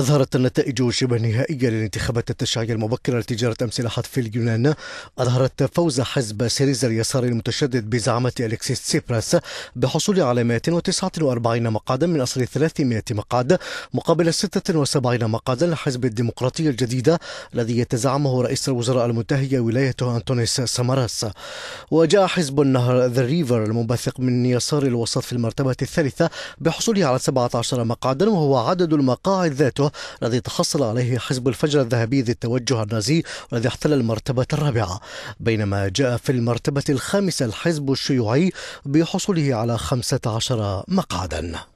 أظهرت النتائج شبه نهائية للانتخابات التشريعية المبكرة لتجارة أمس لحد في اليونان أظهرت فوز حزب سيريزا اليساري المتشدد بزعامة أليكسيس تسيبراس بحصول على 149 مقعدا من أصل 300 مقعد مقابل 76 مقعدا لحزب الديمقراطية الجديدة الذي يتزعمه رئيس الوزراء المنتهية ولايته أنتونيس سامراس وجاء حزب النهر ذا ريفر المنبثق من يسار الوسط في المرتبة الثالثة بحصوله على 17 مقعدا وهو عدد المقاعد ذاته الذي تحصل عليه حزب الفجر الذهبي ذي التوجه النازي والذي احتل المرتبة الرابعة بينما جاء في المرتبة الخامسة الحزب الشيوعي بحصوله على 15 مقعدا